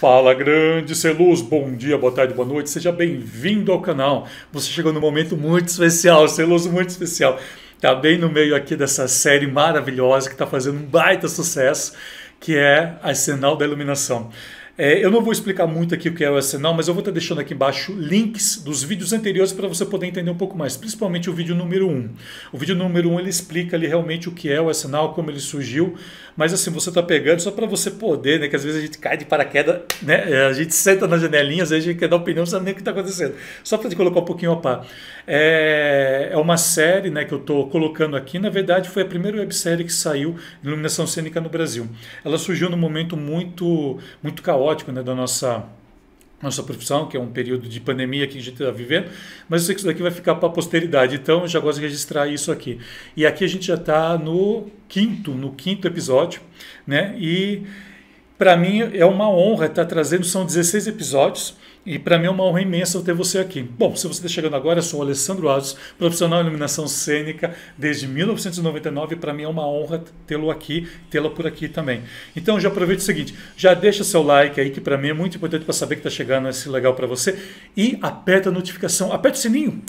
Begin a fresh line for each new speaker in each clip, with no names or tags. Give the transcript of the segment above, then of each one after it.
Fala grande Celuz, bom dia, boa tarde, boa noite, seja bem-vindo ao canal. Você chegou num momento muito especial, Celuz muito especial. Tá bem no meio aqui dessa série maravilhosa que está fazendo um baita sucesso, que é Arsenal da Iluminação. É, eu não vou explicar muito aqui o que é o SNL, mas eu vou estar deixando aqui embaixo links dos vídeos anteriores para você poder entender um pouco mais, principalmente o vídeo número 1. Um. O vídeo número 1 um, ele explica ali realmente o que é o SNL, como ele surgiu, mas assim, você está pegando só para você poder, né? Que às vezes a gente cai de paraquedas, né? É, a gente senta na janelinha, às vezes a gente quer dar opinião, não sabe nem o que está acontecendo. Só para te colocar um pouquinho a par. É, é uma série né, que eu estou colocando aqui, na verdade foi a primeira websérie que saiu de iluminação cênica no Brasil. Ela surgiu num momento muito, muito caótico caótico né, da nossa nossa profissão, que é um período de pandemia que a gente está vivendo, mas eu sei que isso daqui vai ficar para a posteridade, então eu já gosto de registrar isso aqui. E aqui a gente já está no quinto, no quinto episódio, né? E para mim é uma honra estar tá trazendo, são 16 episódios, e para mim é uma honra imensa ter você aqui. Bom, se você está chegando agora, eu sou o Alessandro Alves, profissional em iluminação cênica desde 1999. Para mim é uma honra tê-lo aqui, tê-la por aqui também. Então já aproveita o seguinte, já deixa seu like aí que para mim é muito importante para saber que está chegando esse legal para você e aperta a notificação, aperta o sininho.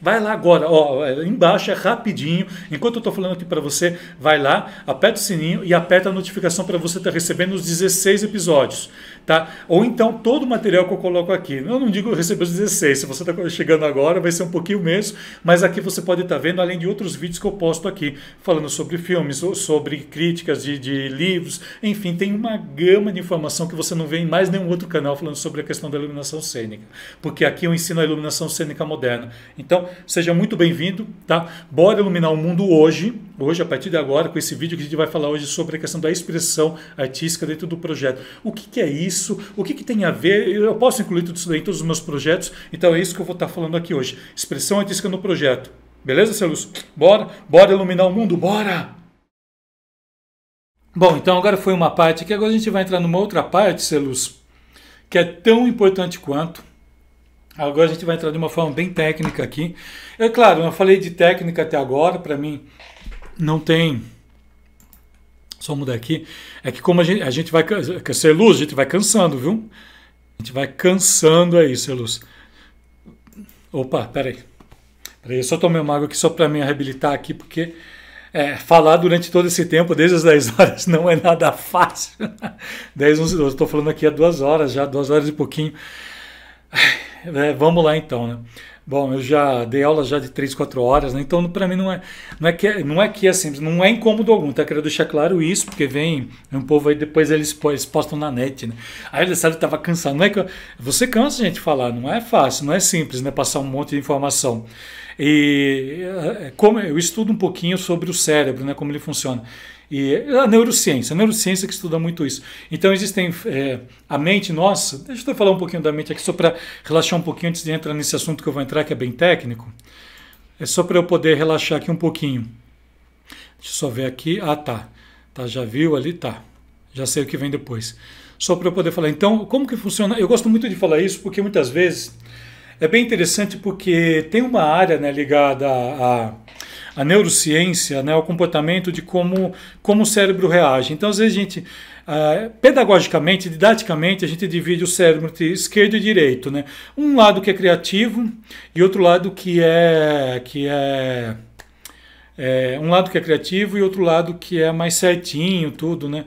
Vai lá agora, ó, embaixo é rapidinho. Enquanto eu estou falando aqui para você, vai lá, aperta o sininho e aperta a notificação para você estar tá recebendo os 16 episódios tá? Ou então todo o material que eu coloco aqui. Eu não digo receber os 16, se você está chegando agora vai ser um pouquinho menos, mas aqui você pode estar tá vendo, além de outros vídeos que eu posto aqui, falando sobre filmes, sobre críticas de, de livros, enfim, tem uma gama de informação que você não vê em mais nenhum outro canal falando sobre a questão da iluminação cênica, porque aqui eu ensino a iluminação cênica moderna. Então, seja muito bem-vindo, tá? Bora iluminar o mundo hoje, hoje, a partir de agora, com esse vídeo que a gente vai falar hoje sobre a questão da expressão artística dentro do projeto. O que, que é isso? isso? O que, que tem a ver? Eu posso incluir tudo isso daí em todos os meus projetos, então é isso que eu vou estar tá falando aqui hoje. Expressão artística no projeto. Beleza, seu Lúcio? Bora, bora iluminar o mundo, bora! Bom, então agora foi uma parte aqui, agora a gente vai entrar numa outra parte, Celus, que é tão importante quanto. Agora a gente vai entrar de uma forma bem técnica aqui. É claro, eu falei de técnica até agora, para mim não tem só mudar aqui É que como a gente, a gente vai. Ser luz, a gente vai cansando, viu? A gente vai cansando aí, é ser é luz. Opa, peraí. Peraí, eu só tomei uma água aqui só para me reabilitar aqui, porque é, falar durante todo esse tempo, desde as 10 horas, não é nada fácil. 10, 11, 12, estou falando aqui há duas horas já, duas horas e pouquinho. É, vamos lá então, né? Bom, eu já dei aula já de 3, 4 horas, né? então para mim não é, não é que não é que é simples, não é incômodo algum, tá? Quero deixar claro isso, porque vem um povo aí depois eles, eles postam na net, né? Aí ele sabe tava cansado, não é que eu, você cansa a gente falar, não é fácil, não é simples, né? Passar um monte de informação. E é, é, como eu estudo um pouquinho sobre o cérebro, né? Como ele funciona. E é a neurociência, a neurociência que estuda muito isso. Então existem é, a mente nossa, deixa eu falar um pouquinho da mente aqui, só para relaxar um pouquinho antes de entrar nesse assunto que eu vou entrar, que é bem técnico. É só para eu poder relaxar aqui um pouquinho. Deixa eu só ver aqui. Ah, tá. tá já viu ali? Tá. Já sei o que vem depois. Só para eu poder falar. Então, como que funciona? Eu gosto muito de falar isso porque muitas vezes é bem interessante porque tem uma área né, ligada a, a a neurociência, né, o comportamento de como, como o cérebro reage. Então, às vezes, a gente, uh, pedagogicamente, didaticamente, a gente divide o cérebro entre esquerdo e direito. Né? Um lado que é criativo e outro lado que é. Que é é, um lado que é criativo e outro lado que é mais certinho, tudo, né?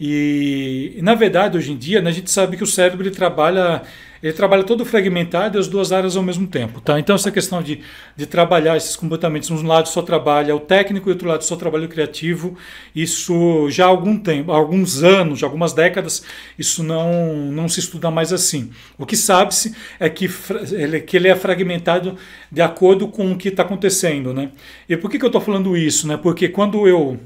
E, na verdade, hoje em dia, né, a gente sabe que o cérebro ele trabalha ele trabalha todo fragmentado e as duas áreas ao mesmo tempo. Tá? Então, essa questão de, de trabalhar esses comportamentos, um lado só trabalha o técnico e outro lado só trabalha o criativo, isso já há algum tempo, há alguns anos, já algumas décadas, isso não, não se estuda mais assim. O que sabe-se é que, ele, que ele é fragmentado de acordo com o que está acontecendo. Né? E por que, que eu estou falando isso? Né? Porque quando eu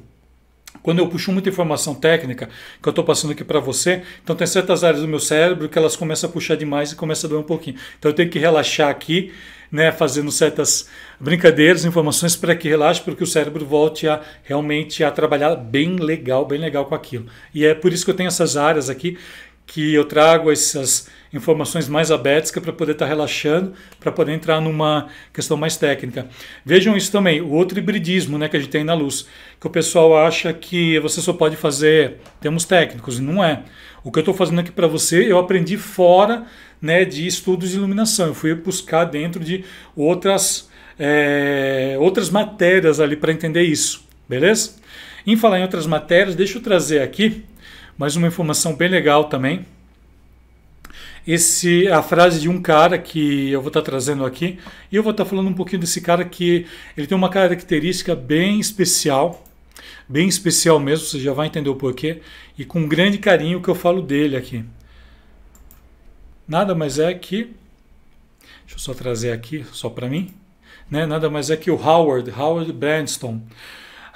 quando eu puxo muita informação técnica, que eu estou passando aqui para você, então tem certas áreas do meu cérebro que elas começam a puxar demais e começam a doer um pouquinho. Então eu tenho que relaxar aqui, né, fazendo certas brincadeiras, informações para que relaxe, para que o cérebro volte a realmente a trabalhar bem legal, bem legal com aquilo. E é por isso que eu tenho essas áreas aqui que eu trago essas informações mais abéticas é para poder estar tá relaxando, para poder entrar numa questão mais técnica. Vejam isso também, o outro hibridismo né, que a gente tem na luz, que o pessoal acha que você só pode fazer termos técnicos, e não é. O que eu estou fazendo aqui para você, eu aprendi fora né, de estudos de iluminação, eu fui buscar dentro de outras, é, outras matérias ali para entender isso, beleza? Em falar em outras matérias, deixa eu trazer aqui mas uma informação bem legal também. Esse é a frase de um cara que eu vou estar tá trazendo aqui, e eu vou estar tá falando um pouquinho desse cara que ele tem uma característica bem especial, bem especial mesmo, você já vai entender o porquê, e com grande carinho que eu falo dele aqui. Nada mais é que Deixa eu só trazer aqui só para mim, né? Nada mais é que o Howard, Howard Branston.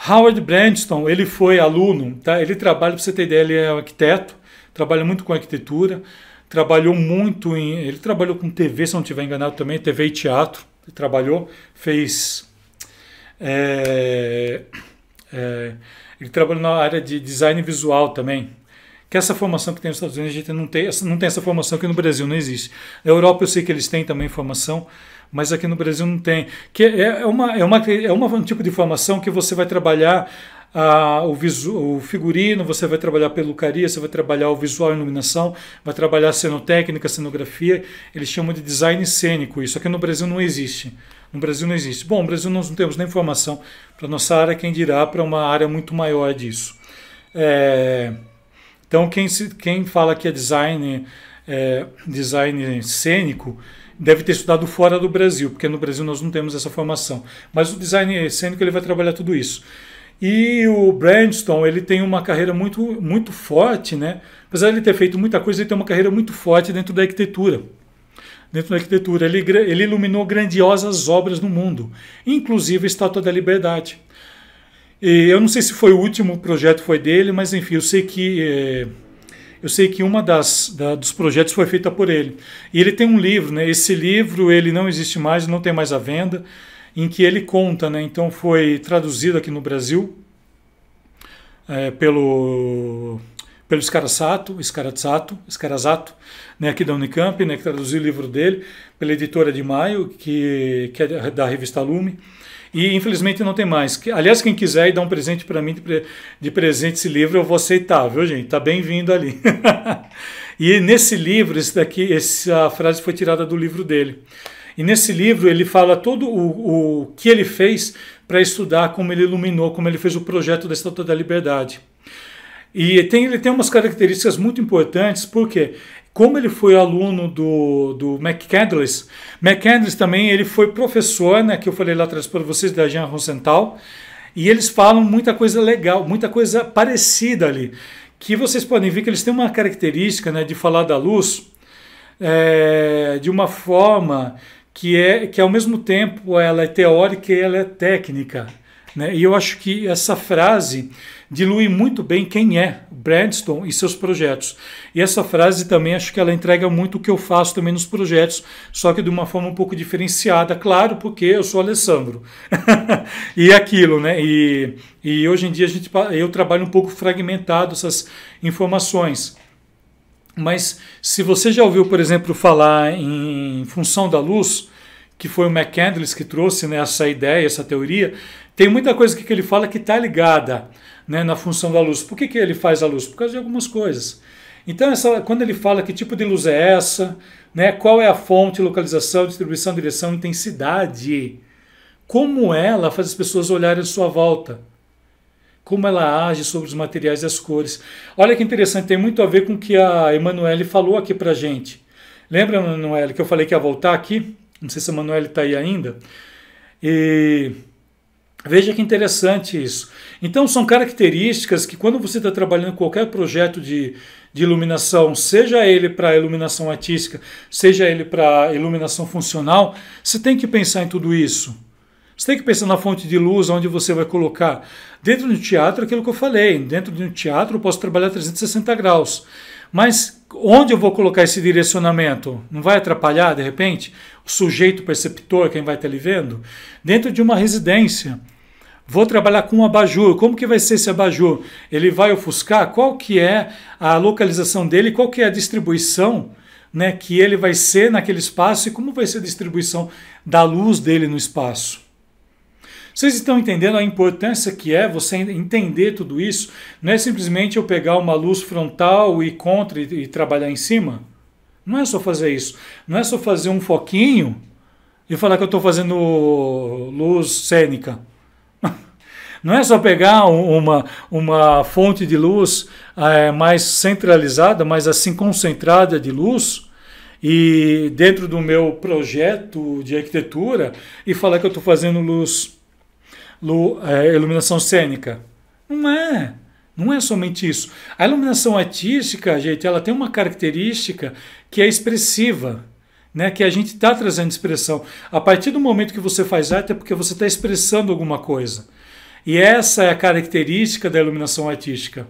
Howard Brandston, ele foi aluno, tá? ele trabalha, para você ter ideia, ele é arquiteto, trabalha muito com arquitetura, trabalhou muito em. Ele trabalhou com TV, se não estiver enganado também, TV e teatro. Ele trabalhou, fez. É, é, ele trabalhou na área de design visual também. Que essa formação que tem nos Estados Unidos, a gente não tem, não tem essa formação que no Brasil não existe. Na Europa eu sei que eles têm também formação, mas aqui no Brasil não tem. Que é, é uma, é, uma, é um tipo de formação que você vai trabalhar ah, o, visu, o figurino, você vai trabalhar pelucaria, você vai trabalhar o visual iluminação, vai trabalhar cenotécnica, cenografia. Eles chamam de design cênico. Isso aqui no Brasil não existe. No Brasil não existe. Bom, no Brasil nós não temos nem formação para nossa área, quem dirá para uma área muito maior disso. É, então quem, se, quem fala que é design, é, design cênico deve ter estudado fora do Brasil, porque no Brasil nós não temos essa formação. Mas o design é cênico ele vai trabalhar tudo isso. E o Stone ele tem uma carreira muito, muito forte, né? Apesar de ele ter feito muita coisa, ele tem uma carreira muito forte dentro da arquitetura. Dentro da arquitetura, ele, ele iluminou grandiosas obras no mundo, inclusive a Estátua da Liberdade. E eu não sei se foi o último projeto foi dele, mas enfim, eu sei que eh, eu sei que uma das da, dos projetos foi feita por ele. E ele tem um livro, né? Esse livro ele não existe mais, não tem mais à venda, em que ele conta, né? Então foi traduzido aqui no Brasil é, pelo pelo escarasato, Scarazzato, Scarazzato, né, aqui da Unicamp, né, que traduziu o livro dele, pela editora de Maio, que, que é da revista Lume. E infelizmente não tem mais. Aliás, quem quiser e dar um presente para mim de, pre... de, presente esse livro, eu vou aceitar, viu, gente? Tá bem-vindo ali. e nesse livro, esse daqui, essa frase foi tirada do livro dele. E nesse livro ele fala todo o, o que ele fez para estudar como ele iluminou, como ele fez o projeto da Estátua da Liberdade. E tem, ele tem umas características muito importantes, porque como ele foi aluno do, do McCandless, McCandless também ele foi professor, né, que eu falei lá atrás para vocês, da Jean Rosenthal, e eles falam muita coisa legal, muita coisa parecida ali, que vocês podem ver que eles têm uma característica né, de falar da luz é, de uma forma que, é, que ao mesmo tempo ela é teórica e ela é técnica. Né? E eu acho que essa frase dilui muito bem quem é Brandston e seus projetos. E essa frase também acho que ela entrega muito o que eu faço também nos projetos, só que de uma forma um pouco diferenciada, claro, porque eu sou Alessandro. e aquilo, né? E, e hoje em dia a gente, eu trabalho um pouco fragmentado essas informações. Mas se você já ouviu, por exemplo, falar em função da luz, que foi o McCandless que trouxe né, essa ideia, essa teoria, tem muita coisa que ele fala que está ligada né, na função da luz. Por que, que ele faz a luz? Por causa de algumas coisas. Então, essa, quando ele fala que tipo de luz é essa, né, qual é a fonte, localização, distribuição, direção, intensidade, como ela faz as pessoas olharem à sua volta, como ela age sobre os materiais e as cores. Olha que interessante, tem muito a ver com o que a Emanuele falou aqui para gente. Lembra, Emanuele, que eu falei que ia voltar aqui? Não sei se a Emanuele está aí ainda. E Veja que interessante isso. Então, são características que, quando você está trabalhando qualquer projeto de, de iluminação, seja ele para iluminação artística, seja ele para iluminação funcional, você tem que pensar em tudo isso. Você tem que pensar na fonte de luz, onde você vai colocar. Dentro de um teatro, aquilo que eu falei, dentro de um teatro eu posso trabalhar 360 graus. Mas onde eu vou colocar esse direcionamento? Não vai atrapalhar, de repente, o sujeito perceptor, quem vai estar lhe vendo? Dentro de uma residência. Vou trabalhar com um abajur. Como que vai ser esse abajur? Ele vai ofuscar? Qual que é a localização dele? Qual que é a distribuição né, que ele vai ser naquele espaço? E como vai ser a distribuição da luz dele no espaço? Vocês estão entendendo a importância que é você entender tudo isso? Não é simplesmente eu pegar uma luz frontal e contra e, e trabalhar em cima? Não é só fazer isso. Não é só fazer um foquinho e falar que eu estou fazendo luz cênica. Não é só pegar uma, uma fonte de luz é, mais centralizada, mas assim concentrada de luz, e dentro do meu projeto de arquitetura, e falar que eu estou fazendo luz, é, iluminação cênica. Não é. Não é somente isso. A iluminação artística, gente, ela tem uma característica que é expressiva, né? Que a gente está trazendo expressão. A partir do momento que você faz arte é porque você está expressando alguma coisa. E essa é a característica da iluminação artística.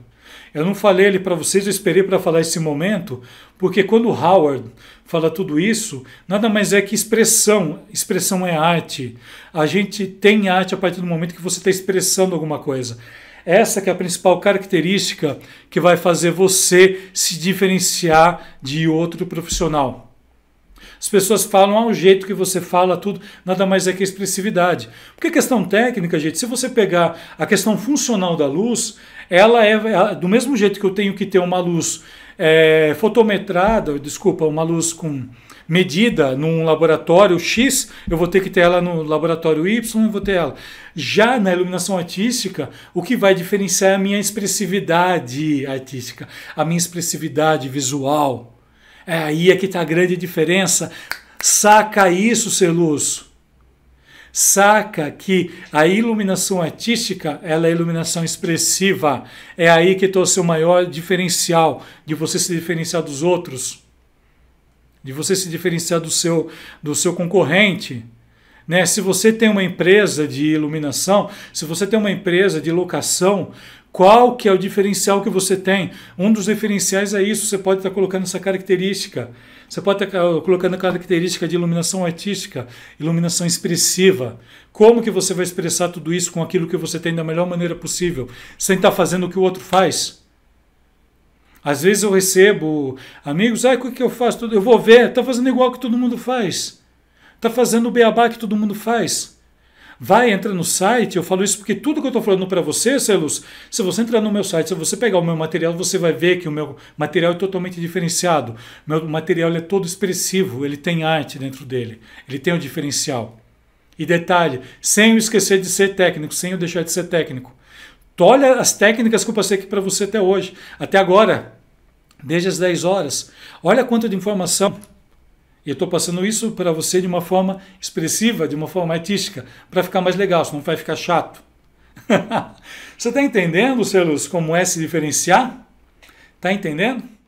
Eu não falei ele para vocês, eu esperei para falar esse momento, porque quando Howard fala tudo isso, nada mais é que expressão. Expressão é arte. A gente tem arte a partir do momento que você está expressando alguma coisa. Essa que é a principal característica que vai fazer você se diferenciar de outro profissional. As pessoas falam, ah, o jeito que você fala, tudo, nada mais é que expressividade. Porque questão técnica, gente, se você pegar a questão funcional da luz, ela é, é do mesmo jeito que eu tenho que ter uma luz é, fotometrada, desculpa, uma luz com medida num laboratório X, eu vou ter que ter ela no laboratório Y, eu vou ter ela. Já na iluminação artística, o que vai diferenciar é a minha expressividade artística, a minha expressividade visual. É aí é que está a grande diferença. Saca isso, Celuz. Saca que a iluminação artística, ela é iluminação expressiva. É aí que está o seu maior diferencial, de você se diferenciar dos outros, de você se diferenciar do seu, do seu concorrente. Né? Se você tem uma empresa de iluminação, se você tem uma empresa de locação, qual que é o diferencial que você tem? Um dos diferenciais é isso, você pode estar colocando essa característica. Você pode estar ah, colocando a característica de iluminação artística, iluminação expressiva. Como que você vai expressar tudo isso com aquilo que você tem da melhor maneira possível, sem estar fazendo o que o outro faz? Às vezes eu recebo amigos, ah, o que eu faço? Eu vou ver, está fazendo igual que todo mundo faz. Está fazendo o beabá que todo mundo faz Vai, entra no site, eu falo isso porque tudo que eu estou falando para você, Celus, se você entrar no meu site, se você pegar o meu material, você vai ver que o meu material é totalmente diferenciado. Meu material é todo expressivo, ele tem arte dentro dele, ele tem um diferencial. E detalhe, sem eu esquecer de ser técnico, sem eu deixar de ser técnico. Olha as técnicas que eu passei aqui para você até hoje, até agora, desde as 10 horas. Olha quanto de informação. E eu estou passando isso para você de uma forma expressiva, de uma forma artística, para ficar mais legal, senão vai ficar chato. você está entendendo, Celus, como é se diferenciar? Está entendendo?